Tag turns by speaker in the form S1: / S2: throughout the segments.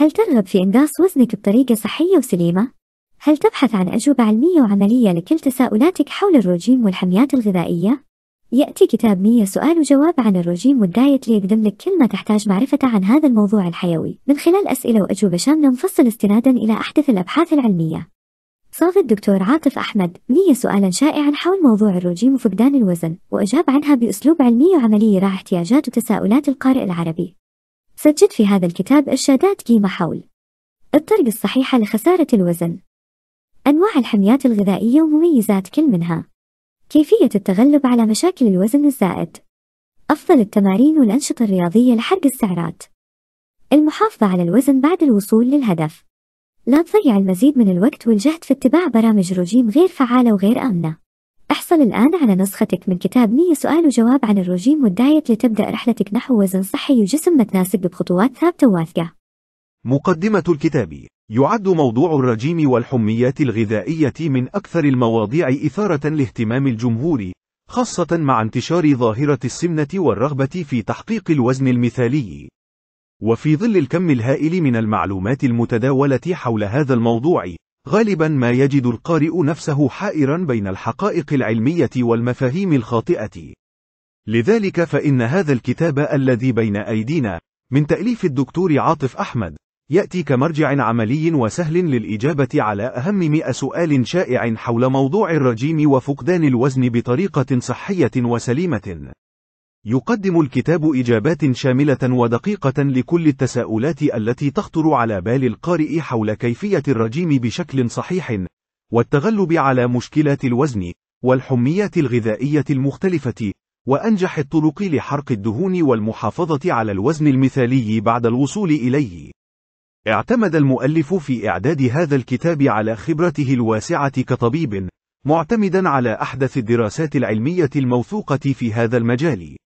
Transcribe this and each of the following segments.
S1: هل ترغب في إنقاص وزنك بطريقة صحية وسليمة؟ هل تبحث عن أجوبة علمية وعملية لكل تساؤلاتك حول الرجيم والحميات الغذائية؟ يأتي كتاب 100 سؤال وجواب عن الرجيم والدايت ليقدم لك كل ما تحتاج معرفته عن هذا الموضوع الحيوي من خلال أسئلة وأجوبة شاملة مفصل استنادا إلى أحدث الأبحاث العلمية صاغ الدكتور عاطف أحمد 100 سؤالا شائعا حول موضوع الرجيم وفقدان الوزن وأجاب عنها بأسلوب علمي وعملي راعى احتياجات وتساؤلات القارئ العربي سجد في هذا الكتاب إرشادات قيمة حول الطرق الصحيحة لخسارة الوزن أنواع الحميات الغذائية ومميزات كل منها كيفية التغلب على مشاكل الوزن الزائد أفضل التمارين والأنشطة الرياضية لحرق السعرات المحافظة على الوزن بعد الوصول للهدف لا تضيع المزيد من الوقت والجهد في اتباع برامج رجيم غير فعالة وغير آمنة احصل الآن على نسختك من كتاب 100 سؤال وجواب عن الرجيم والدايت لتبدأ رحلتك نحو وزن صحي وجسم متناسق بخطوات ثابتة وواثقة.
S2: مقدمة الكتاب يعد موضوع الرجيم والحميات الغذائية من أكثر المواضيع إثارة لاهتمام الجمهور، خاصة مع انتشار ظاهرة السمنة والرغبة في تحقيق الوزن المثالي. وفي ظل الكم الهائل من المعلومات المتداولة حول هذا الموضوع، غالبا ما يجد القارئ نفسه حائرا بين الحقائق العلمية والمفاهيم الخاطئة. لذلك فإن هذا الكتاب الذي بين أيدينا، من تأليف الدكتور عاطف أحمد، يأتي كمرجع عملي وسهل للإجابة على أهم مئة سؤال شائع حول موضوع الرجيم وفقدان الوزن بطريقة صحية وسليمة. يقدم الكتاب إجابات شاملة ودقيقة لكل التساؤلات التي تخطر على بال القارئ حول كيفية الرجيم بشكل صحيح، والتغلب على مشكلات الوزن، والحميات الغذائية المختلفة، وأنجح الطرق لحرق الدهون والمحافظة على الوزن المثالي بعد الوصول إليه. اعتمد المؤلف في إعداد هذا الكتاب على خبرته الواسعة كطبيب، معتمدا على أحدث الدراسات العلمية الموثوقة في هذا المجال.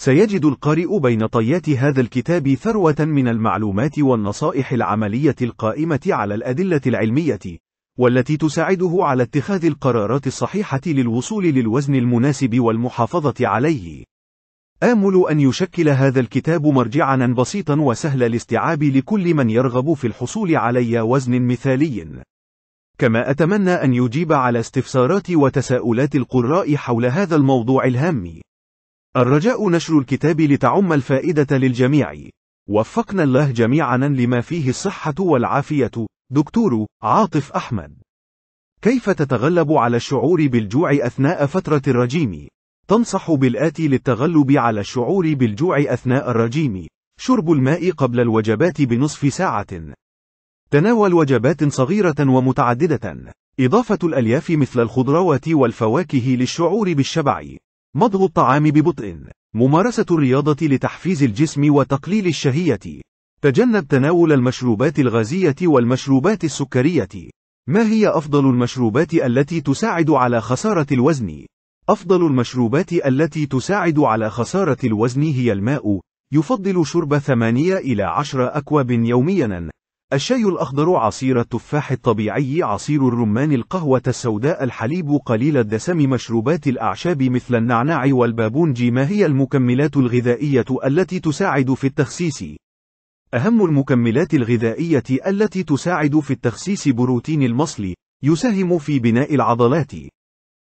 S2: سيجد القارئ بين طيات هذا الكتاب ثروة من المعلومات والنصائح العملية القائمة على الأدلة العلمية والتي تساعده على اتخاذ القرارات الصحيحة للوصول للوزن المناسب والمحافظة عليه آمل أن يشكل هذا الكتاب مرجعا بسيطا وسهل الاستيعاب لكل من يرغب في الحصول على وزن مثالي كما أتمنى أن يجيب على استفسارات وتساؤلات القراء حول هذا الموضوع الهام الرجاء نشر الكتاب لتعم الفائدة للجميع وفقنا الله جميعنا لما فيه الصحة والعافية دكتور عاطف أحمد كيف تتغلب على الشعور بالجوع أثناء فترة الرجيم؟ تنصح بالآتي للتغلب على الشعور بالجوع أثناء الرجيم شرب الماء قبل الوجبات بنصف ساعة تناول وجبات صغيرة ومتعددة إضافة الألياف مثل الخضروات والفواكه للشعور بالشبع مضغ الطعام ببطء ممارسة الرياضة لتحفيز الجسم وتقليل الشهية تجنب تناول المشروبات الغازية والمشروبات السكرية ما هي أفضل المشروبات التي تساعد على خسارة الوزن؟ أفضل المشروبات التي تساعد على خسارة الوزن هي الماء يفضل شرب 8 إلى 10 أكواب يومياً الشاي الأخضر عصير التفاح الطبيعي عصير الرمان القهوة السوداء الحليب قليل الدسم مشروبات الأعشاب مثل النعناع والبابونج ما هي المكملات الغذائية التي تساعد في التخسيس؟ أهم المكملات الغذائية التي تساعد في التخسيس بروتين المصل يساهم في بناء العضلات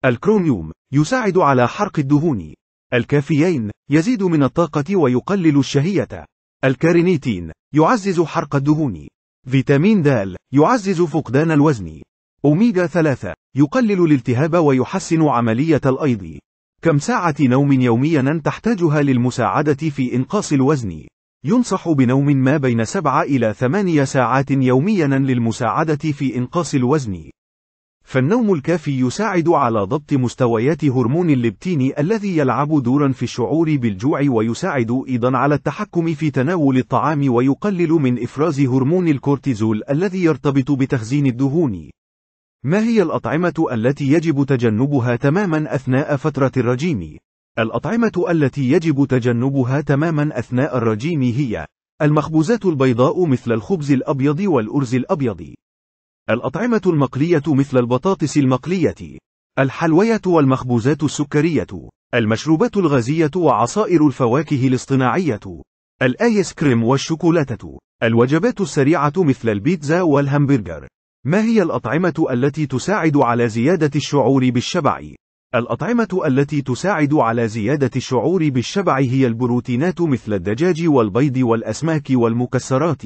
S2: الكروميوم يساعد على حرق الدهون الكافيين يزيد من الطاقة ويقلل الشهية الكارينيتين يعزز حرق الدهون فيتامين د يعزز فقدان الوزن أوميجا 3 يقلل الالتهاب ويحسن عملية الأيض كم ساعة نوم يوميا تحتاجها للمساعدة في إنقاص الوزن؟ ينصح بنوم ما بين 7 إلى 8 ساعات يوميا للمساعدة في إنقاص الوزن فالنوم الكافي يساعد على ضبط مستويات هرمون اللبتين الذي يلعب دورا في الشعور بالجوع ويساعد أيضا على التحكم في تناول الطعام ويقلل من إفراز هرمون الكورتيزول الذي يرتبط بتخزين الدهون. ما هي الأطعمة التي يجب تجنبها تماما أثناء فترة الرجيم؟ الأطعمة التي يجب تجنبها تماما أثناء الرجيم هي المخبوزات البيضاء مثل الخبز الأبيض والأرز الأبيض الأطعمة المقلية مثل البطاطس المقلية الحلوية والمخبوزات السكرية المشروبات الغازية وعصائر الفواكه الاصطناعية الآيس كريم والشوكولاتة الوجبات السريعة مثل البيتزا والهمبرجر ما هي الأطعمة التي تساعد على زيادة الشعور بالشبع؟ الأطعمة التي تساعد على زيادة الشعور بالشبع هي البروتينات مثل الدجاج والبيض والأسماك والمكسرات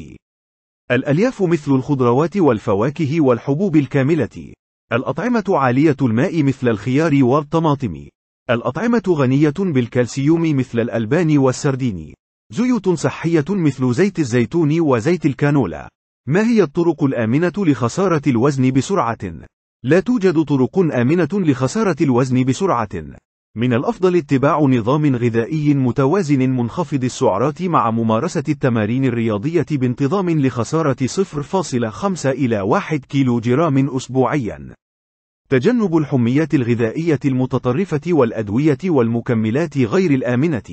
S2: الألياف مثل الخضروات والفواكه والحبوب الكاملة. الأطعمة عالية الماء مثل الخيار والطماطم. الأطعمة غنية بالكالسيوم مثل الألبان والسردين. زيوت صحية مثل زيت الزيتون وزيت الكانولا. ما هي الطرق الآمنة لخسارة الوزن بسرعة؟ لا توجد طرق آمنة لخسارة الوزن بسرعة. من الأفضل اتباع نظام غذائي متوازن منخفض السعرات مع ممارسة التمارين الرياضية بانتظام لخسارة 0.5 إلى 1 كيلو جرام أسبوعياً. تجنب الحميات الغذائية المتطرفة والأدوية والمكملات غير الآمنة.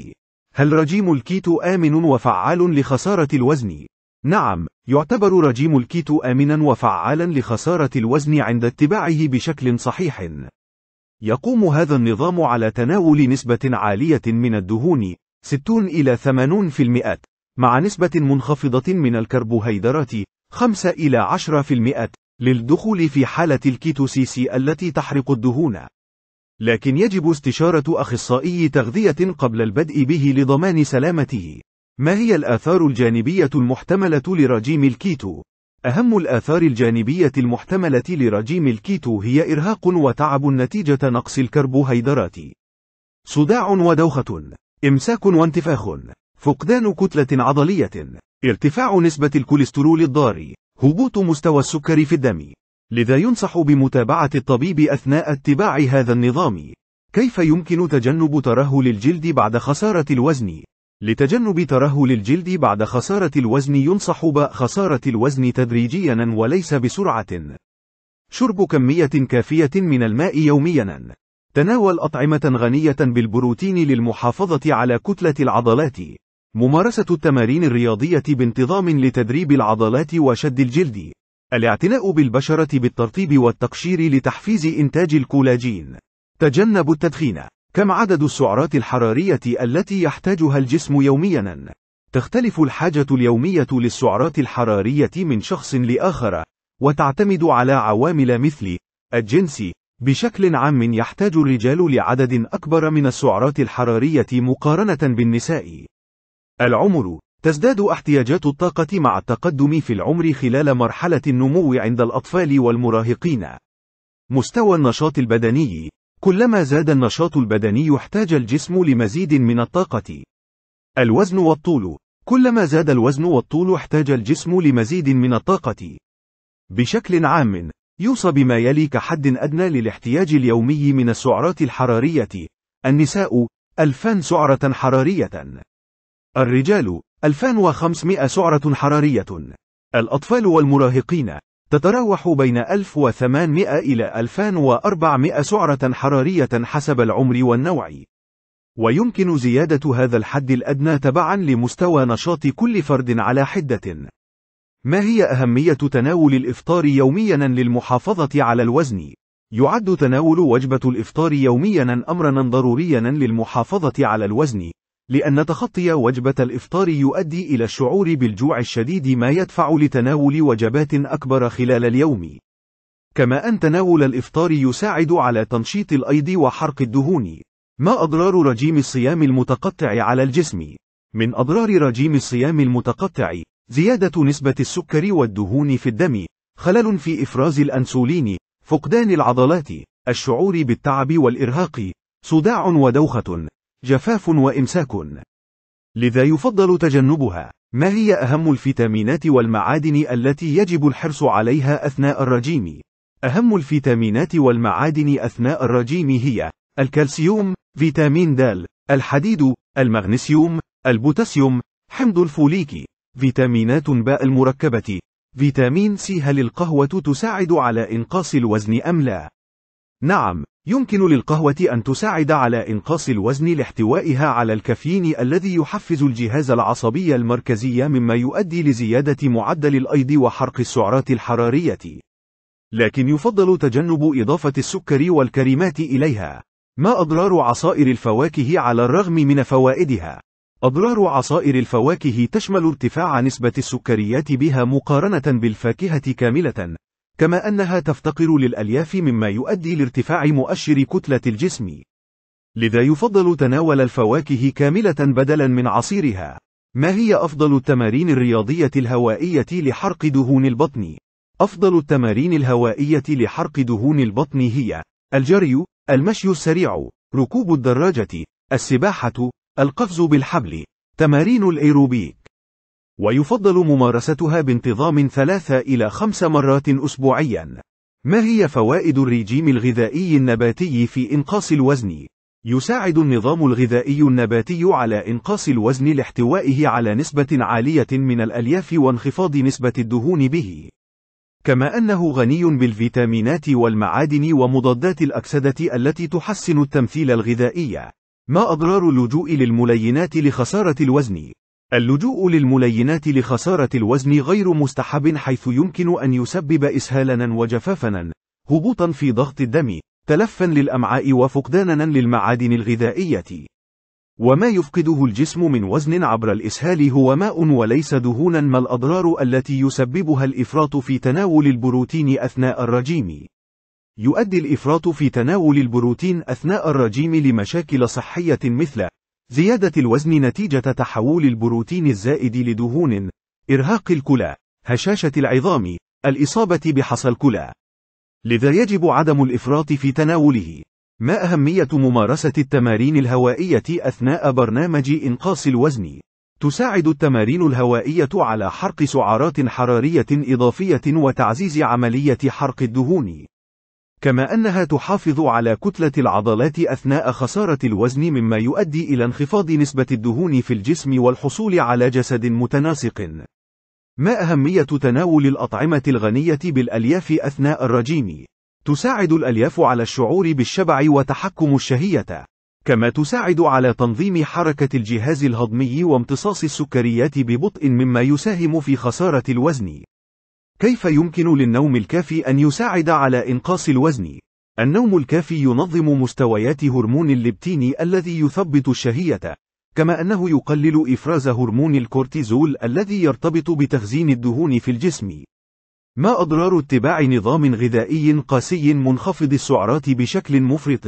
S2: هل رجيم الكيتو آمن وفعال لخسارة الوزن؟ نعم، يعتبر رجيم الكيتو آمنًا وفعالًا لخسارة الوزن عند اتباعه بشكل صحيح. يقوم هذا النظام على تناول نسبة عالية من الدهون 60 إلى 80% مع نسبة منخفضة من الكربوهيدرات 5 إلى 10% للدخول في حالة الكيتوسيسي التي تحرق الدهون لكن يجب استشارة أخصائي تغذية قبل البدء به لضمان سلامته ما هي الآثار الجانبية المحتملة لرجيم الكيتو؟ أهم الآثار الجانبية المحتملة لرجيم الكيتو هي إرهاق وتعب نتيجة نقص الكربوهيدرات. صداع ودوخة، إمساك وانتفاخ، فقدان كتلة عضلية، ارتفاع نسبة الكوليسترول الضار، هبوط مستوى السكر في الدم. لذا ينصح بمتابعة الطبيب أثناء اتباع هذا النظام. كيف يمكن تجنب ترهل الجلد بعد خسارة الوزن؟ لتجنب ترهل الجلد بعد خسارة الوزن ينصح بخسارة الوزن تدريجيا وليس بسرعة. شرب كمية كافية من الماء يوميا. تناول أطعمة غنية بالبروتين للمحافظة على كتلة العضلات. ممارسة التمارين الرياضية بانتظام لتدريب العضلات وشد الجلد. الاعتناء بالبشرة بالترطيب والتقشير لتحفيز إنتاج الكولاجين. تجنب التدخين. كم عدد السعرات الحرارية التي يحتاجها الجسم يوميا؟ تختلف الحاجة اليومية للسعرات الحرارية من شخص لآخر، وتعتمد على عوامل مثل الجنس، بشكل عام يحتاج الرجال لعدد أكبر من السعرات الحرارية مقارنة بالنساء. العمر تزداد احتياجات الطاقة مع التقدم في العمر خلال مرحلة النمو عند الأطفال والمراهقين. مستوى النشاط البدني كلما زاد النشاط البدني احتاج الجسم لمزيد من الطاقة. الوزن والطول كلما زاد الوزن والطول احتاج الجسم لمزيد من الطاقة. بشكل عام، يوصى بما يلي كحد أدنى للاحتياج اليومي من السعرات الحرارية. النساء 2000 سعرة حرارية. الرجال 2500 سعرة حرارية. الأطفال والمراهقين تتراوح بين 1800 إلى 2400 سعرة حرارية حسب العمر والنوع. ويمكن زيادة هذا الحد الأدنى تبعًا لمستوى نشاط كل فرد على حدة. ما هي أهمية تناول الإفطار يوميًا للمحافظة على الوزن؟ يعد تناول وجبة الإفطار يوميًا أمرًا ضروريًا للمحافظة على الوزن، لأن تخطي وجبة الإفطار يؤدي إلى الشعور بالجوع الشديد ما يدفع لتناول وجبات أكبر خلال اليوم. كما أن تناول الإفطار يساعد على تنشيط الأيض وحرق الدهون. ما أضرار رجيم الصيام المتقطع على الجسم؟ من أضرار رجيم الصيام المتقطع زيادة نسبة السكر والدهون في الدم، خلل في إفراز الأنسولين، فقدان العضلات، الشعور بالتعب والإرهاق، صداع ودوخة، جفاف وإمساك لذا يفضل تجنبها ما هي أهم الفيتامينات والمعادن التي يجب الحرص عليها أثناء الرجيم؟ أهم الفيتامينات والمعادن أثناء الرجيم هي الكالسيوم، فيتامين د، الحديد، المغنيسيوم، البوتاسيوم، حمض الفوليك، فيتامينات باء المركبة، فيتامين سي هل القهوة تساعد على إنقاص الوزن أم لا؟ نعم، يمكن للقهوة أن تساعد على إنقاص الوزن لاحتوائها على الكافيين الذي يحفز الجهاز العصبي المركزي مما يؤدي لزيادة معدل الأيض وحرق السعرات الحرارية. لكن يفضل تجنب إضافة السكر والكريمات إليها. ما أضرار عصائر الفواكه على الرغم من فوائدها؟ أضرار عصائر الفواكه تشمل ارتفاع نسبة السكريات بها مقارنة بالفاكهة كاملة، كما أنها تفتقر للألياف مما يؤدي لارتفاع مؤشر كتلة الجسم. لذا يفضل تناول الفواكه كاملة بدلا من عصيرها. ما هي أفضل التمارين الرياضية الهوائية لحرق دهون البطن؟ أفضل التمارين الهوائية لحرق دهون البطن هي الجري، المشي السريع، ركوب الدراجة، السباحة، القفز بالحبل، تمارين الأيروبيك ويفضل ممارستها بانتظام ثلاثة إلى خمس مرات أسبوعياً. ما هي فوائد الرجيم الغذائي النباتي في إنقاص الوزن؟ يساعد النظام الغذائي النباتي على إنقاص الوزن لاحتوائه على نسبة عالية من الألياف وانخفاض نسبة الدهون به. كما أنه غني بالفيتامينات والمعادن ومضادات الأكسدة التي تحسن التمثيل الغذائي. ما أضرار اللجوء للملينات لخسارة الوزن؟ اللجوء للملينات لخسارة الوزن غير مستحب حيث يمكن أن يسبب إسهالنا وجفافنا، هبوطا في ضغط الدم، تلفا للأمعاء وفقدانا للمعادن الغذائية. وما يفقده الجسم من وزن عبر الإسهال هو ماء وليس دهونا ما الأضرار التي يسببها الإفراط في تناول البروتين أثناء الرجيم. يؤدي الإفراط في تناول البروتين أثناء الرجيم لمشاكل صحية مثل زيادة الوزن نتيجة تحول البروتين الزائد لدهون إرهاق الكلى هشاشة العظام الإصابة بحصى الكلى لذا يجب عدم الإفراط في تناوله ما أهمية ممارسة التمارين الهوائية أثناء برنامج إنقاص الوزن؟ تساعد التمارين الهوائية على حرق سعرات حرارية إضافية وتعزيز عملية حرق الدهون. كما أنها تحافظ على كتلة العضلات أثناء خسارة الوزن مما يؤدي إلى انخفاض نسبة الدهون في الجسم والحصول على جسد متناسق. ما أهمية تناول الأطعمة الغنية بالألياف أثناء الرجيم؟ تساعد الألياف على الشعور بالشبع وتحكم الشهية. كما تساعد على تنظيم حركة الجهاز الهضمي وامتصاص السكريات ببطء مما يساهم في خسارة الوزن. كيف يمكن للنوم الكافي أن يساعد على إنقاص الوزن؟ النوم الكافي ينظم مستويات هرمون الليبتين الذي يثبط الشهية، كما أنه يقلل إفراز هرمون الكورتيزول الذي يرتبط بتخزين الدهون في الجسم. ما أضرار اتباع نظام غذائي قاسي منخفض السعرات بشكل مفرط؟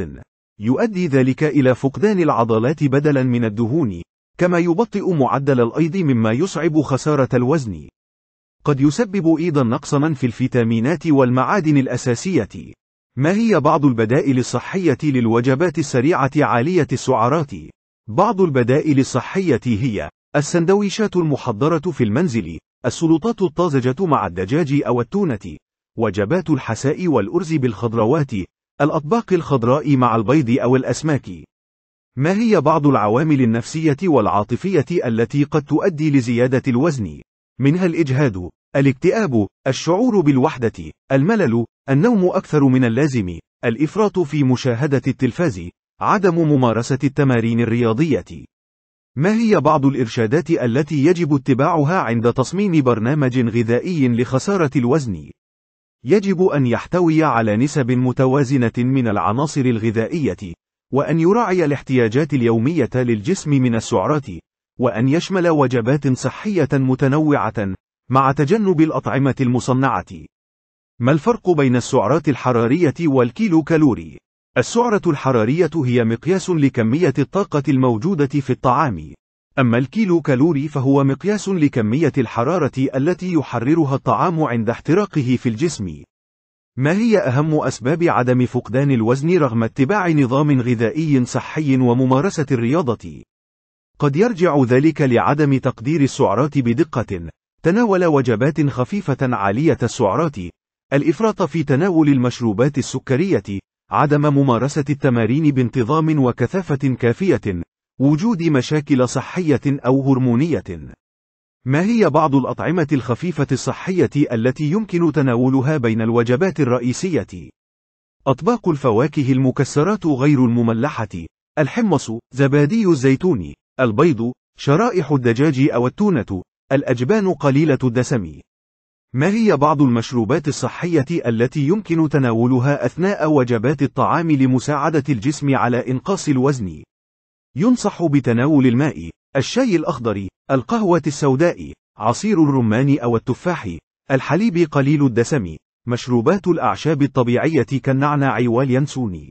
S2: يؤدي ذلك إلى فقدان العضلات بدلاً من الدهون، كما يبطئ معدل الأيض مما يصعب خسارة الوزن. قد يسبب أيضا نقصا في الفيتامينات والمعادن الأساسية. ما هي بعض البدائل الصحية للوجبات السريعة عالية السعرات؟ بعض البدائل الصحية هي السندويشات المحضرة في المنزل، السلطات الطازجة مع الدجاج أو التونة، وجبات الحساء والأرز بالخضروات، الأطباق الخضراء مع البيض أو الأسماك. ما هي بعض العوامل النفسية والعاطفية التي قد تؤدي لزيادة الوزن؟ منها الإجهاد الاكتئاب الشعور بالوحدة الملل النوم أكثر من اللازم الإفراط في مشاهدة التلفاز عدم ممارسة التمارين الرياضية ما هي بعض الإرشادات التي يجب اتباعها عند تصميم برنامج غذائي لخسارة الوزن؟ يجب أن يحتوي على نسب متوازنة من العناصر الغذائية، وأن يراعي الاحتياجات اليومية للجسم من السعرات، وأن يشمل وجبات صحية متنوعة مع تجنب الأطعمة المصنعة. ما الفرق بين السعرات الحرارية والكيلو كالوري؟ السعرة الحرارية هي مقياس لكمية الطاقة الموجودة في الطعام. أما الكيلو كالوري فهو مقياس لكمية الحرارة التي يحررها الطعام عند احتراقه في الجسم. ما هي أهم أسباب عدم فقدان الوزن رغم اتباع نظام غذائي صحي وممارسة الرياضة؟ قد يرجع ذلك لعدم تقدير السعرات بدقة تناول وجبات خفيفة عالية السعرات الإفراط في تناول المشروبات السكرية عدم ممارسة التمارين بانتظام وكثافة كافية وجود مشاكل صحية أو هرمونية ما هي بعض الأطعمة الخفيفة الصحية التي يمكن تناولها بين الوجبات الرئيسية؟ أطباق الفواكه المكسرات غير المملحة الحمص، زبادي الزيتون، البيض شرائح الدجاج أو التونة الأجبان قليلة الدسم ما هي بعض المشروبات الصحية التي يمكن تناولها أثناء وجبات الطعام لمساعدة الجسم على إنقاص الوزن؟ ينصح بتناول الماء، الشاي الأخضر، القهوة السوداء، عصير الرمان أو التفاح، الحليب قليل الدسم، مشروبات الأعشاب الطبيعية كالنعناع واليانسون.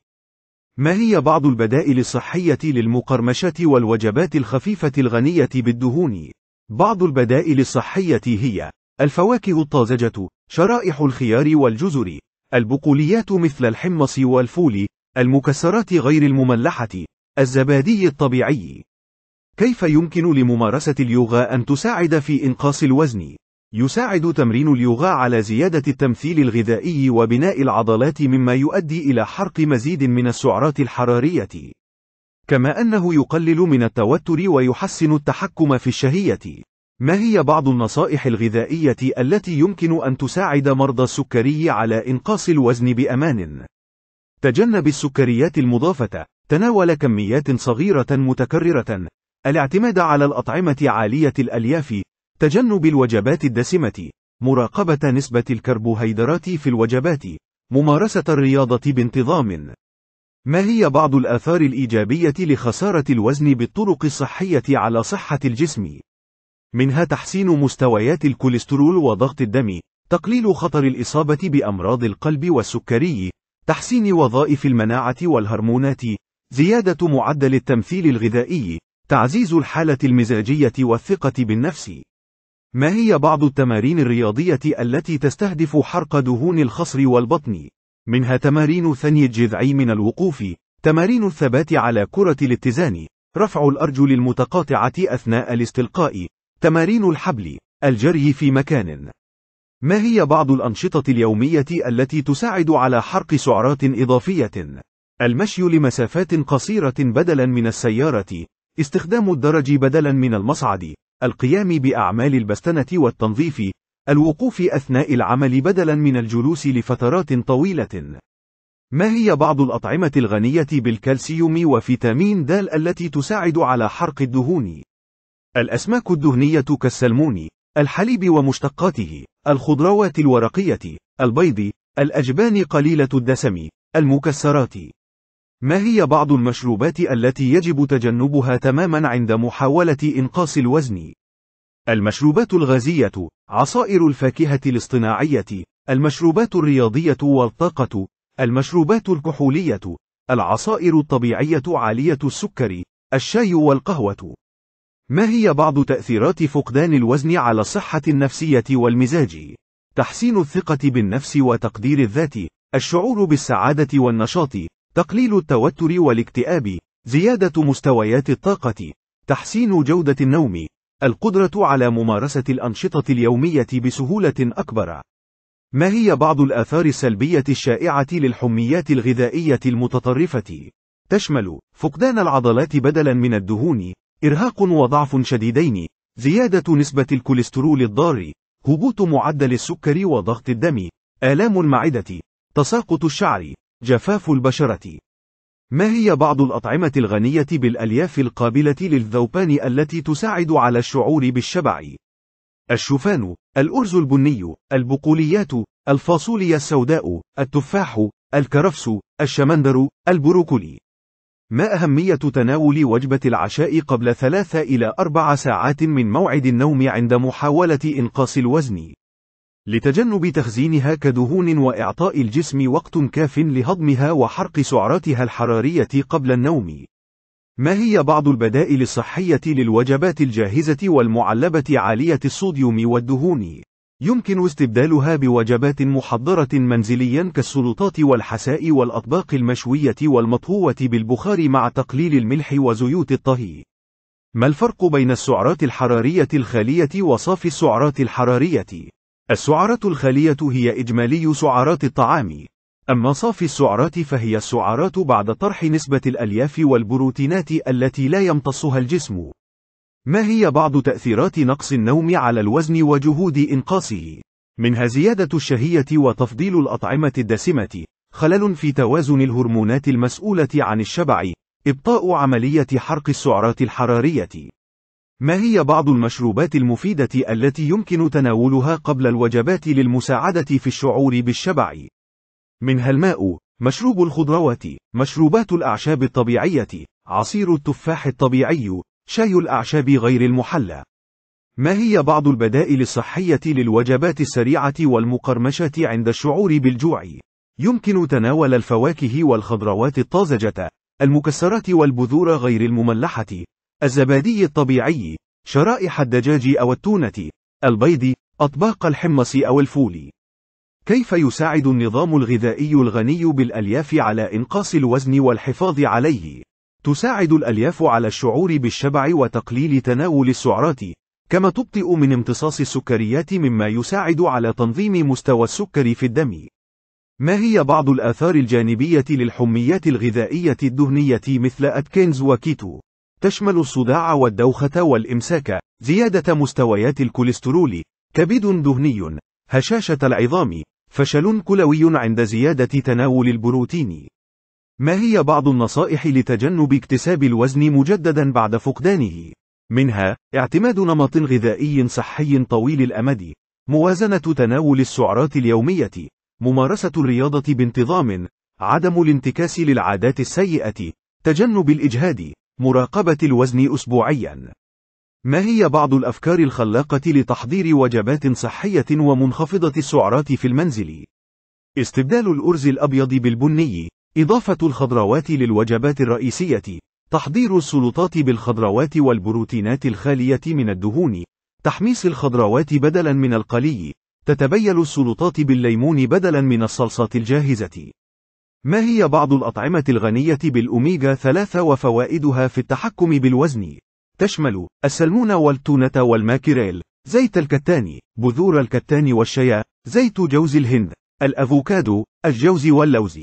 S2: ما هي بعض البدائل الصحية للمقرمشة والوجبات الخفيفة الغنية بالدهون؟ بعض البدائل الصحية هي الفواكه الطازجة، شرائح الخيار والجزر، البقوليات مثل الحمص والفول، المكسرات غير المملحة، الزبادي الطبيعي. كيف يمكن لممارسة اليوغا أن تساعد في إنقاص الوزن؟ يساعد تمرين اليوغا على زيادة التمثيل الغذائي وبناء العضلات مما يؤدي إلى حرق مزيد من السعرات الحرارية. كما أنه يقلل من التوتر ويحسن التحكم في الشهية. ما هي بعض النصائح الغذائية التي يمكن أن تساعد مرضى السكري على إنقاص الوزن بأمان؟ تجنب السكريات المضافة، تناول كميات صغيرة متكررة، الاعتماد على الأطعمة عالية الألياف، تجنب الوجبات الدسمة مراقبة نسبة الكربوهيدرات في الوجبات ممارسة الرياضة بانتظام ما هي بعض الآثار الإيجابية لخسارة الوزن بالطرق الصحية على صحة الجسم؟ منها تحسين مستويات الكوليسترول وضغط الدم، تقليل خطر الإصابة بأمراض القلب والسكري، تحسين وظائف المناعة والهرمونات، زيادة معدل التمثيل الغذائي، تعزيز الحالة المزاجية والثقة بالنفس. ما هي بعض التمارين الرياضية التي تستهدف حرق دهون الخصر والبطن؟ منها تمارين ثني الجذعي من الوقوف، تمارين الثبات على كرة الاتزان، رفع الأرجل المتقاطعة أثناء الاستلقاء، تمارين الحبل، الجري في مكان. ما هي بعض الأنشطة اليومية التي تساعد على حرق سعرات إضافية؟ المشي لمسافات قصيرة بدلاً من السيارة، استخدام الدرج بدلاً من المصعد، القيام بأعمال البستنة والتنظيف، الوقوف أثناء العمل بدلاً من الجلوس لفترات طويلة. ما هي بعض الأطعمة الغنية بالكالسيوم وفيتامين د التي تساعد على حرق الدهون؟ الأسماك الدهنية كالسلمون، الحليب ومشتقاته، الخضروات الورقية، البيض، الأجبان قليلة الدسم، المكسرات ما هي بعض المشروبات التي يجب تجنبها تماما عند محاولة إنقاص الوزن؟ المشروبات الغازية، عصائر الفاكهة الاصطناعية، المشروبات الرياضية والطاقة، المشروبات الكحولية، العصائر الطبيعية عالية السكر، الشاي والقهوة. ما هي بعض تأثيرات فقدان الوزن على الصحة النفسية والمزاج؟ تحسين الثقة بالنفس وتقدير الذات، الشعور بالسعادة والنشاط، تقليل التوتر والاكتئاب زيادة مستويات الطاقة تحسين جودة النوم القدرة على ممارسة الأنشطة اليومية بسهولة أكبر ما هي بعض الآثار السلبية الشائعة للحميات الغذائية المتطرفة؟ تشمل فقدان العضلات بدلا من الدهون إرهاق وضعف شديدين زيادة نسبة الكوليسترول الضار هبوط معدل السكر وضغط الدم آلام المعدة تساقط الشعر جفاف البشرة ما هي بعض الأطعمة الغنية بالألياف القابلة للذوبان التي تساعد على الشعور بالشبع؟ الشوفان، الأرز البني، البقوليات، الفاصوليا السوداء، التفاح، الكرفس، الشمندر، البروكولي. ما أهمية تناول وجبة العشاء قبل ثلاث إلى أربع ساعات من موعد النوم عند محاولة إنقاص الوزن؟ لتجنب تخزينها كدهون وإعطاء الجسم وقت كاف لهضمها وحرق سعراتها الحرارية قبل النوم. ما هي بعض البدائل الصحية للوجبات الجاهزة والمعلبة عالية الصوديوم والدهون؟ يمكن استبدالها بوجبات محضرة منزليا كالسلطات والحساء والأطباق المشوية والمطهوة بالبخار مع تقليل الملح وزيوت الطهي. ما الفرق بين السعرات الحرارية الخالية وصافي السعرات الحرارية؟ السعرات الخالية هي إجمالي سعرات الطعام أما صافي السعرات فهي السعرات بعد طرح نسبة الألياف والبروتينات التي لا يمتصها الجسم ما هي بعض تأثيرات نقص النوم على الوزن وجهود إنقاصه؟ منها زيادة الشهية وتفضيل الأطعمة الدسمة، خلل في توازن الهرمونات المسؤولة عن الشبع، إبطاء عملية حرق السعرات الحرارية ما هي بعض المشروبات المفيدة التي يمكن تناولها قبل الوجبات للمساعدة في الشعور بالشبع؟ منها الماء، مشروب الخضروات، مشروبات الأعشاب الطبيعية، عصير التفاح الطبيعي، شاي الأعشاب غير المحلى. ما هي بعض البدائل الصحية للوجبات السريعة والمقرمشة عند الشعور بالجوع؟ يمكن تناول الفواكه والخضروات الطازجة، المكسرات والبذور غير المملحة، الزبادي الطبيعي شرائح الدجاج أو التونة البيض أطباق الحمص أو الفول كيف يساعد النظام الغذائي الغني بالألياف على إنقاص الوزن والحفاظ عليه؟ تساعد الألياف على الشعور بالشبع وتقليل تناول السعرات كما تبطئ من امتصاص السكريات مما يساعد على تنظيم مستوى السكر في الدم ما هي بعض الآثار الجانبية للحميات الغذائية الدهنية مثل أتكنز وكيتو؟ تشمل الصداع والدوخة والإمساك، زيادة مستويات الكوليسترول، كبد دهني، هشاشة العظام، فشل كلوي عند زيادة تناول البروتين. ما هي بعض النصائح لتجنب اكتساب الوزن مجددا بعد فقدانه؟ منها اعتماد نمط غذائي صحي طويل الأمد، موازنة تناول السعرات اليومية، ممارسة الرياضة بانتظام، عدم الانتكاس للعادات السيئة، تجنب الإجهاد، مراقبة الوزن أسبوعيا ما هي بعض الأفكار الخلاقة لتحضير وجبات صحية ومنخفضة السعرات في المنزل؟ استبدال الأرز الأبيض بالبني، إضافة الخضروات للوجبات الرئيسية، تحضير السلطات بالخضروات والبروتينات الخالية من الدهون، تحميص الخضروات بدلاً من القلي، تتبيل السلطات بالليمون بدلاً من الصلصات الجاهزة. ما هي بعض الأطعمة الغنية بالأوميجا 3 وفوائدها في التحكم بالوزن؟ تشمل السلمون والتونة والماكريل، زيت الكتان، بذور الكتان والشيا، زيت جوز الهند، الأفوكادو، الجوز واللوز.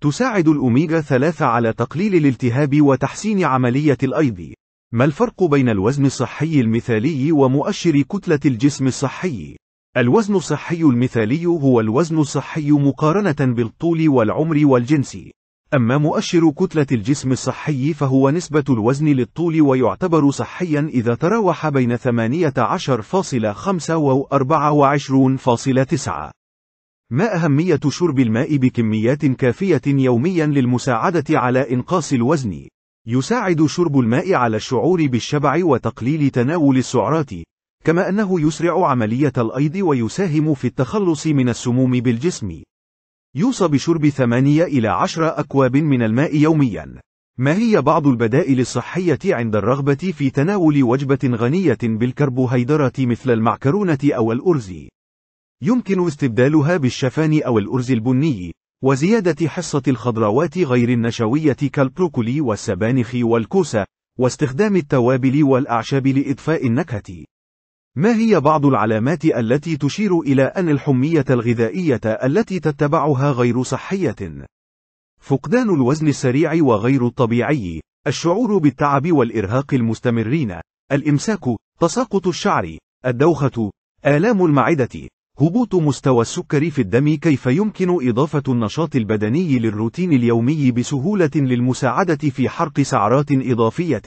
S2: تساعد الأوميجا 3 على تقليل الالتهاب وتحسين عملية الأيض. ما الفرق بين الوزن الصحي المثالي ومؤشر كتلة الجسم الصحي؟ الوزن الصحي المثالي هو الوزن الصحي مقارنة بالطول والعمر والجنس أما مؤشر كتلة الجسم الصحي فهو نسبة الوزن للطول ويعتبر صحيا إذا تراوح بين 18.5 و 24.9 ما أهمية شرب الماء بكميات كافية يوميا للمساعدة على إنقاص الوزن؟ يساعد شرب الماء على الشعور بالشبع وتقليل تناول السعرات كما أنه يسرع عملية الأيض ويساهم في التخلص من السموم بالجسم. يوصى بشرب 8 إلى 10 أكواب من الماء يوميا. ما هي بعض البدائل الصحية عند الرغبة في تناول وجبة غنية بالكربوهيدرات مثل المعكرونة أو الأرز؟ يمكن استبدالها بالشفان أو الأرز البني، وزيادة حصة الخضروات غير النشوية كالبروكولي والسبانخ والكوسة، واستخدام التوابل والأعشاب لإضفاء النكهة. ما هي بعض العلامات التي تشير إلى أن الحمية الغذائية التي تتبعها غير صحية؟ فقدان الوزن السريع وغير الطبيعي، الشعور بالتعب والإرهاق المستمرين، الإمساك، تساقط الشعر، الدوخة، آلام المعدة، هبوط مستوى السكر في الدم كيف يمكن إضافة النشاط البدني للروتين اليومي بسهولة للمساعدة في حرق سعرات إضافية؟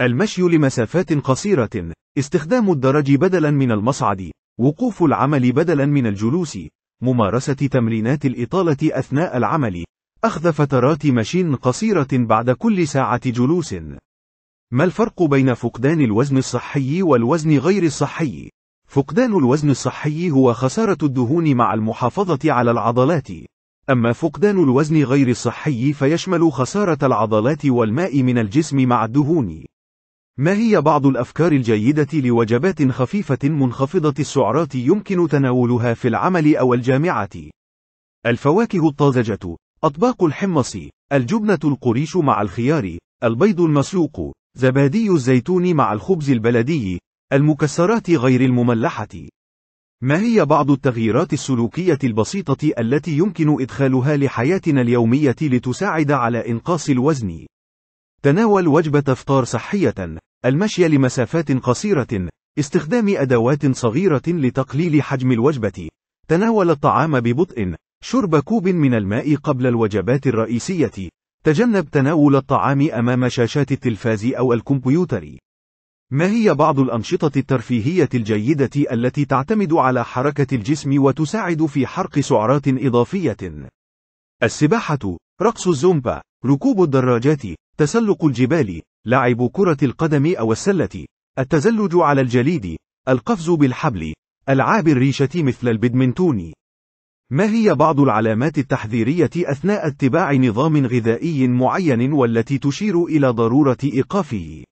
S2: المشي لمسافات قصيرة، استخدام الدرج بدلا من المصعد، وقوف العمل بدلا من الجلوس، ممارسة تمرينات الإطالة أثناء العمل، أخذ فترات مشي قصيرة بعد كل ساعة جلوس. ما الفرق بين فقدان الوزن الصحي والوزن غير الصحي؟ فقدان الوزن الصحي هو خسارة الدهون مع المحافظة على العضلات. أما فقدان الوزن غير الصحي فيشمل خسارة العضلات والماء من الجسم مع الدهون. ما هي بعض الأفكار الجيدة لوجبات خفيفة منخفضة السعرات يمكن تناولها في العمل أو الجامعة؟ الفواكه الطازجة، أطباق الحمص، الجبنة القريش مع الخيار، البيض المسلوق، زبادي الزيتون مع الخبز البلدي، المكسرات غير المملحة. ما هي بعض التغييرات السلوكية البسيطة التي يمكن إدخالها لحياتنا اليومية لتساعد على إنقاص الوزن؟ تناول وجبة فطار صحية، المشي لمسافات قصيرة استخدام أدوات صغيرة لتقليل حجم الوجبة تناول الطعام ببطء شرب كوب من الماء قبل الوجبات الرئيسية تجنب تناول الطعام أمام شاشات التلفاز أو الكمبيوتر ما هي بعض الأنشطة الترفيهية الجيدة التي تعتمد على حركة الجسم وتساعد في حرق سعرات إضافية؟ السباحة، رقص الزومبا، ركوب الدراجات، تسلق الجبال، لعب كرة القدم أو السلة، التزلج على الجليد، القفز بالحبل، ألعاب الريشة مثل البدمنتون. ما هي بعض العلامات التحذيرية أثناء اتباع نظام غذائي معين والتي تشير إلى ضرورة إيقافه؟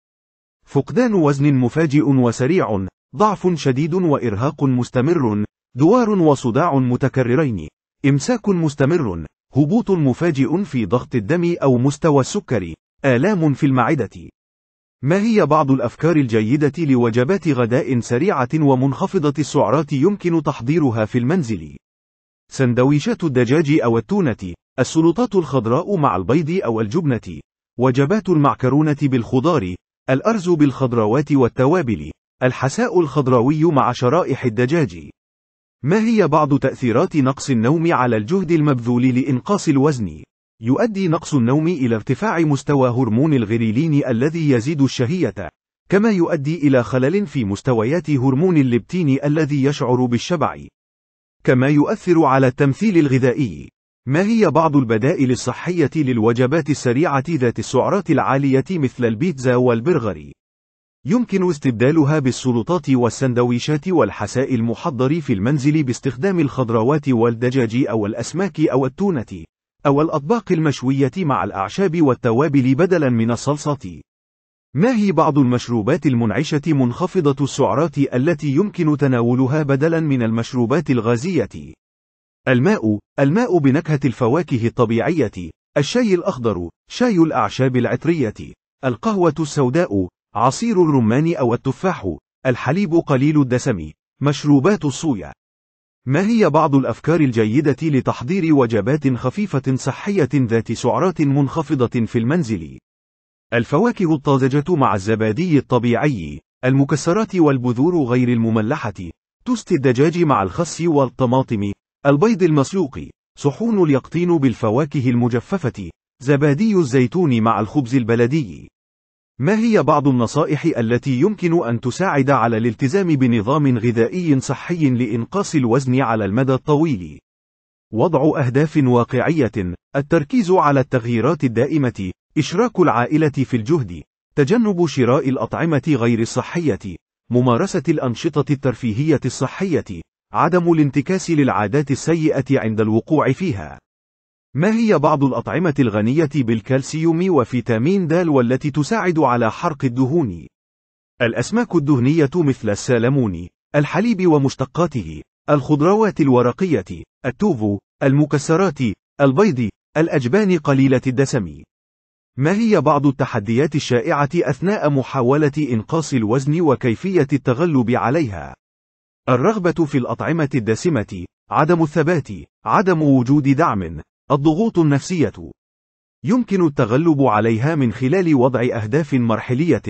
S2: فقدان وزن مفاجئ وسريع، ضعف شديد وإرهاق مستمر، دوار وصداع متكررين، إمساك مستمر، هبوط مفاجئ في ضغط الدم أو مستوى السكر، آلام في المعدة. ما هي بعض الأفكار الجيدة لوجبات غداء سريعة ومنخفضة السعرات يمكن تحضيرها في المنزل؟ سندويشات الدجاج أو التونة، السلطات الخضراء مع البيض أو الجبنة، وجبات المعكرونة بالخضار، الأرز بالخضروات والتوابل، الحساء الخضراوي مع شرائح الدجاج. ما هي بعض تأثيرات نقص النوم على الجهد المبذول لإنقاص الوزن؟ يؤدي نقص النوم إلى ارتفاع مستوى هرمون الغريلين الذي يزيد الشهية كما يؤدي إلى خلل في مستويات هرمون اللبتين الذي يشعر بالشبع كما يؤثر على التمثيل الغذائي ما هي بعض البدائل الصحية للوجبات السريعة ذات السعرات العالية مثل البيتزا والبرغر؟ يمكن استبدالها بالسلطات والسندويشات والحساء المحضر في المنزل باستخدام الخضروات والدجاج أو الأسماك أو التونة. أو الأطباق المشوية مع الأعشاب والتوابل بدلا من الصلصة. ما هي بعض المشروبات المنعشة منخفضة السعرات التي يمكن تناولها بدلا من المشروبات الغازية؟ الماء، الماء بنكهة الفواكه الطبيعية، الشاي الأخضر، شاي الأعشاب العطرية، القهوة السوداء، عصير الرمان أو التفاح، الحليب قليل الدسم، مشروبات الصويا ما هي بعض الأفكار الجيدة لتحضير وجبات خفيفة صحية ذات سعرات منخفضة في المنزل؟ الفواكه الطازجة مع الزبادي الطبيعي، المكسرات والبذور غير المملحة، توست الدجاج مع الخس والطماطم، البيض المسلوق، صحون اليقطين بالفواكه المجففة، زبادي الزيتون مع الخبز البلدي. ما هي بعض النصائح التي يمكن أن تساعد على الالتزام بنظام غذائي صحي لإنقاص الوزن على المدى الطويل؟ وضع أهداف واقعية، التركيز على التغييرات الدائمة، إشراك العائلة في الجهد، تجنب شراء الأطعمة غير الصحية، ممارسة الأنشطة الترفيهية الصحية، عدم الانتكاس للعادات السيئة عند الوقوع فيها ما هي بعض الأطعمة الغنية بالكالسيوم وفيتامين د والتي تساعد على حرق الدهون؟ الأسماك الدهنية مثل السالمون، الحليب ومشتقاته، الخضروات الورقية، التوفو، المكسرات، البيض، الأجبان قليلة الدسم. ما هي بعض التحديات الشائعة أثناء محاولة إنقاص الوزن وكيفية التغلب عليها؟ الرغبة في الأطعمة الدسمة، عدم الثبات، عدم وجود دعم، الضغوط النفسية يمكن التغلب عليها من خلال وضع أهداف مرحلية،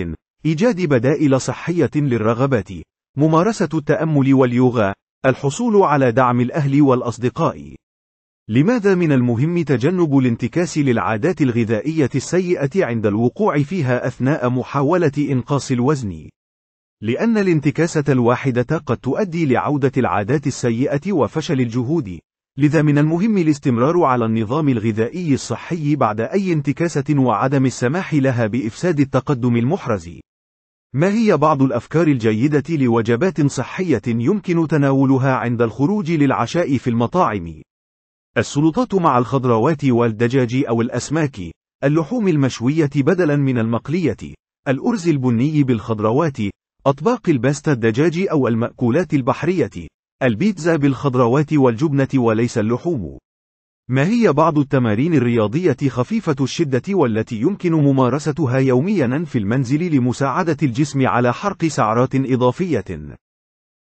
S2: إيجاد بدائل صحية للرغبات، ممارسة التأمل واليوغا، الحصول على دعم الأهل والأصدقاء. لماذا من المهم تجنب الانتكاس للعادات الغذائية السيئة عند الوقوع فيها أثناء محاولة إنقاص الوزن؟ لأن الانتكاسة الواحدة قد تؤدي لعودة العادات السيئة وفشل الجهود، لذا من المهم الاستمرار على النظام الغذائي الصحي بعد أي انتكاسة وعدم السماح لها بإفساد التقدم المحرز. ما هي بعض الأفكار الجيدة لوجبات صحية يمكن تناولها عند الخروج للعشاء في المطاعم؟ السلطات مع الخضروات والدجاج أو الأسماك، اللحوم المشوية بدلاً من المقلية، الأرز البني بالخضروات، أطباق الباستا الدجاج أو المأكولات البحرية، البيتزا بالخضروات والجبنة وليس اللحوم. ما هي بعض التمارين الرياضية خفيفة الشدة والتي يمكن ممارستها يوميا في المنزل لمساعدة الجسم على حرق سعرات إضافية؟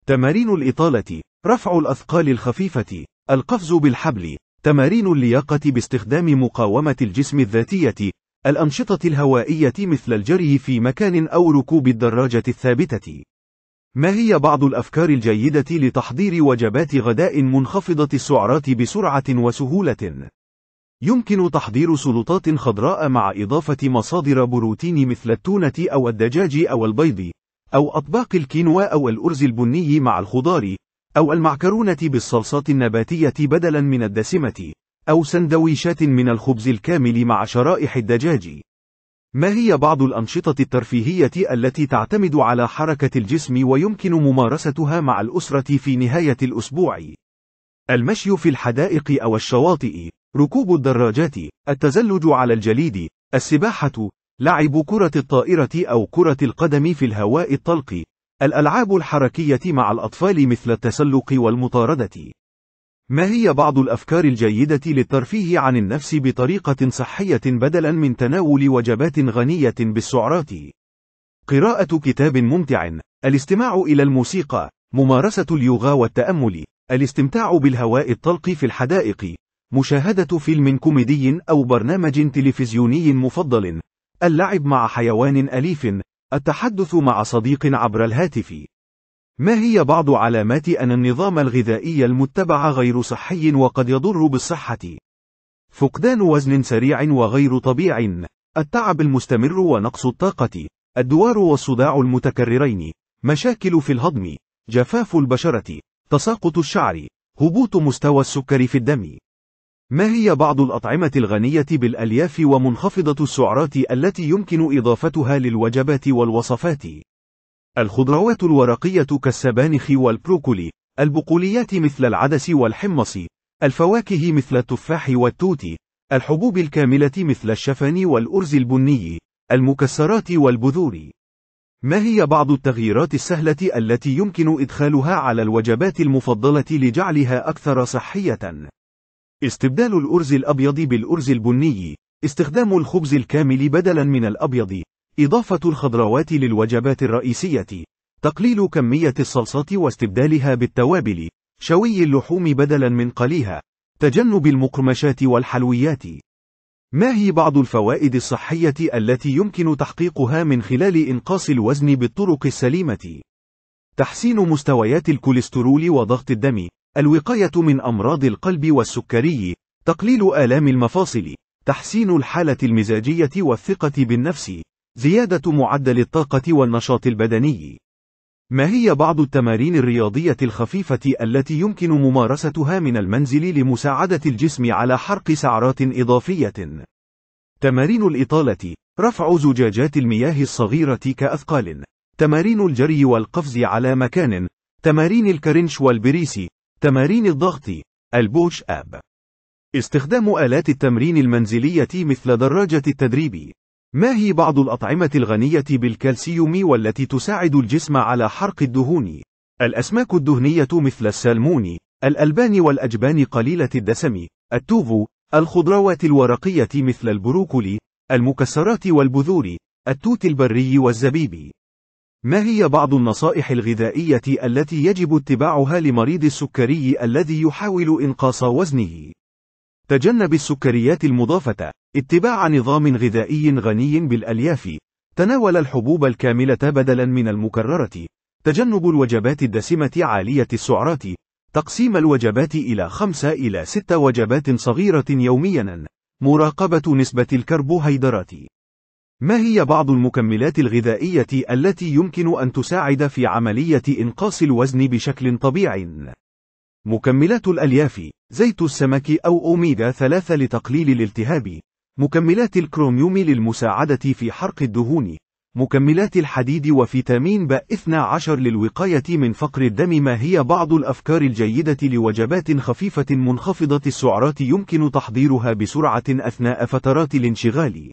S2: تمارين الإطالة، رفع الأثقال الخفيفة، القفز بالحبل، تمارين اللياقة باستخدام مقاومة الجسم الذاتية، الأنشطة الهوائية مثل الجري في مكان أو ركوب الدراجة الثابتة. ما هي بعض الأفكار الجيدة لتحضير وجبات غداء منخفضة السعرات بسرعة وسهولة؟ يمكن تحضير سلطات خضراء مع إضافة مصادر بروتين مثل التونة أو الدجاج أو البيض، أو أطباق الكينوا أو الأرز البني مع الخضار، أو المعكرونة بالصلصات النباتية بدلاً من الدسمة، أو سندويشات من الخبز الكامل مع شرائح الدجاج. ما هي بعض الأنشطة الترفيهية التي تعتمد على حركة الجسم ويمكن ممارستها مع الأسرة في نهاية الأسبوع؟ المشي في الحدائق أو الشواطئ، ركوب الدراجات، التزلج على الجليد، السباحة، لعب كرة الطائرة أو كرة القدم في الهواء الطلق، الألعاب الحركية مع الأطفال مثل التسلق والمطاردة. ما هي بعض الأفكار الجيدة للترفيه عن النفس بطريقة صحية بدلا من تناول وجبات غنية بالسعرات؟ قراءة كتاب ممتع، الاستماع إلى الموسيقى، ممارسة اليوغا والتأمل، الاستمتاع بالهواء الطلق في الحدائق، مشاهدة فيلم كوميدي أو برنامج تلفزيوني مفضل، اللعب مع حيوان أليف، التحدث مع صديق عبر الهاتف. ما هي بعض علامات أن النظام الغذائي المتبع غير صحي وقد يضر بالصحة؟ فقدان وزن سريع وغير طبيعي، التعب المستمر ونقص الطاقة، الدوار والصداع المتكررين، مشاكل في الهضم، جفاف البشرة، تساقط الشعر، هبوط مستوى السكر في الدم. ما هي بعض الأطعمة الغنية بالألياف ومنخفضة السعرات التي يمكن إضافتها للوجبات والوصفات؟ الخضروات الورقية كالسبانخ والبروكولي، البقوليات مثل العدس والحمص، الفواكه مثل التفاح والتوت، الحبوب الكاملة مثل الشفن والأرز البني، المكسرات والبذور. ما هي بعض التغييرات السهلة التي يمكن إدخالها على الوجبات المفضلة لجعلها أكثر صحية؟ استبدال الأرز الأبيض بالأرز البني، استخدام الخبز الكامل بدلاً من الأبيض، إضافة الخضروات للوجبات الرئيسية تقليل كمية الصلصة واستبدالها بالتوابل شوي اللحوم بدلا من قليها تجنب المقرمشات والحلويات ما هي بعض الفوائد الصحية التي يمكن تحقيقها من خلال إنقاص الوزن بالطرق السليمة؟ تحسين مستويات الكوليسترول وضغط الدم، الوقاية من أمراض القلب والسكري، تقليل آلام المفاصل، تحسين الحالة المزاجية والثقة بالنفس، زيادة معدل الطاقة والنشاط البدني. ما هي بعض التمارين الرياضية الخفيفة التي يمكن ممارستها من المنزل لمساعدة الجسم على حرق سعرات إضافية؟ تمارين الإطالة، رفع زجاجات المياه الصغيرة كأثقال، تمارين الجري والقفز على مكان، تمارين الكرنش والبريسي، تمارين الضغط، البوش أب. استخدام آلات التمرين المنزلية مثل دراجة التدريب ما هي بعض الأطعمة الغنية بالكالسيوم والتي تساعد الجسم على حرق الدهون؟ الأسماك الدهنية مثل السالمون، الألبان والأجبان قليلة الدسم، التوفو، الخضروات الورقية مثل البروكولي، المكسرات والبذور، التوت البري والزبيب. ما هي بعض النصائح الغذائية التي يجب اتباعها لمريض السكري الذي يحاول إنقاص وزنه؟ تجنب السكريات المضافة، اتباع نظام غذائي غني بالألياف تناول الحبوب الكاملة بدلا من المكررة تجنب الوجبات الدسمة عالية السعرات تقسيم الوجبات إلى خمسة إلى ستة وجبات صغيرة يوميا مراقبة نسبة الكربوهيدرات ما هي بعض المكملات الغذائية التي يمكن أن تساعد في عملية إنقاص الوزن بشكل طبيعي؟ مكملات الألياف زيت السمك أو أوميغا 3 لتقليل الالتهاب مكملات الكروميوم للمساعدة في حرق الدهون مكملات الحديد وفيتامين ب 12 للوقاية من فقر الدم ما هي بعض الأفكار الجيدة لوجبات خفيفة منخفضة السعرات يمكن تحضيرها بسرعة أثناء فترات الانشغال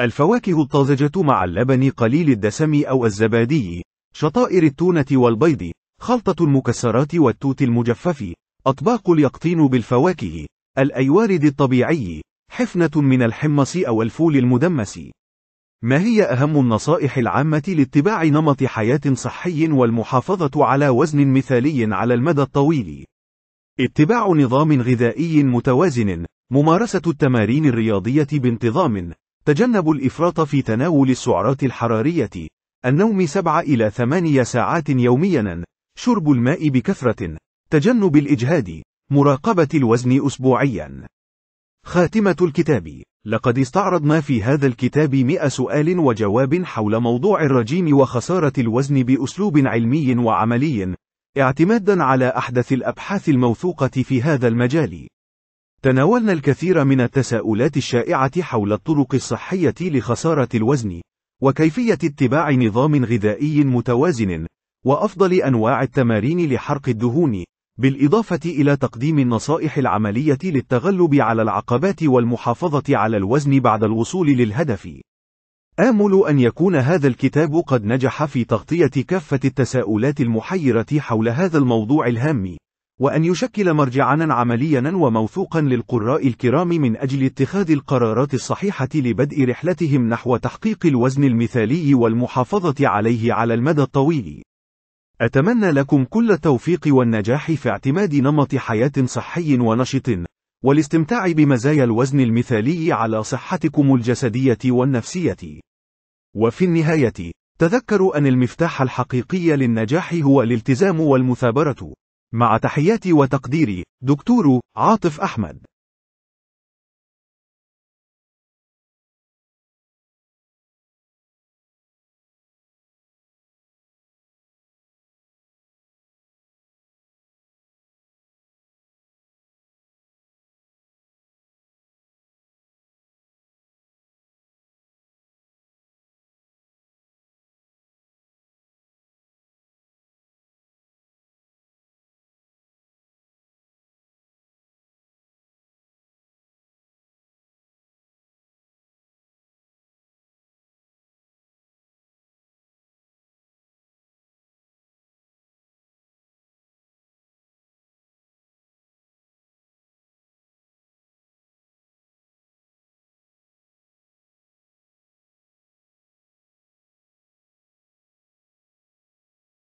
S2: الفواكه الطازجة مع اللبن قليل الدسم أو الزبادي شطائر التونة والبيض خلطة المكسرات والتوت المجفف أطباق اليقطين بالفواكه الأيوارد الطبيعي حفنة من الحمص أو الفول المدمس. ما هي أهم النصائح العامة لاتباع نمط حياة صحي والمحافظة على وزن مثالي على المدى الطويل؟ اتباع نظام غذائي متوازن، ممارسة التمارين الرياضية بانتظام، تجنب الإفراط في تناول السعرات الحرارية، النوم 7 إلى 8 ساعات يوميًا، شرب الماء بكثرة، تجنب الإجهاد، مراقبة الوزن أسبوعيًا. خاتمة الكتاب لقد استعرضنا في هذا الكتاب 100 سؤال وجواب حول موضوع الرجيم وخسارة الوزن بأسلوب علمي وعملي اعتمادا على أحدث الأبحاث الموثوقة في هذا المجال تناولنا الكثير من التساؤلات الشائعة حول الطرق الصحية لخسارة الوزن وكيفية اتباع نظام غذائي متوازن وأفضل أنواع التمارين لحرق الدهون بالإضافة إلى تقديم النصائح العملية للتغلب على العقبات والمحافظة على الوزن بعد الوصول للهدف. آمل أن يكون هذا الكتاب قد نجح في تغطية كافة التساؤلات المحيرة حول هذا الموضوع الهام، وأن يشكل مرجعًا عمليًا وموثوقًا للقراء الكرام من أجل اتخاذ القرارات الصحيحة لبدء رحلتهم نحو تحقيق الوزن المثالي والمحافظة عليه على المدى الطويل. أتمنى لكم كل التوفيق والنجاح في اعتماد نمط حياة صحي ونشط، والاستمتاع بمزايا الوزن المثالي على صحتكم الجسدية والنفسية. وفي النهاية، تذكروا أن المفتاح الحقيقي للنجاح هو الالتزام والمثابرة. مع تحياتي وتقديري، دكتور عاطف أحمد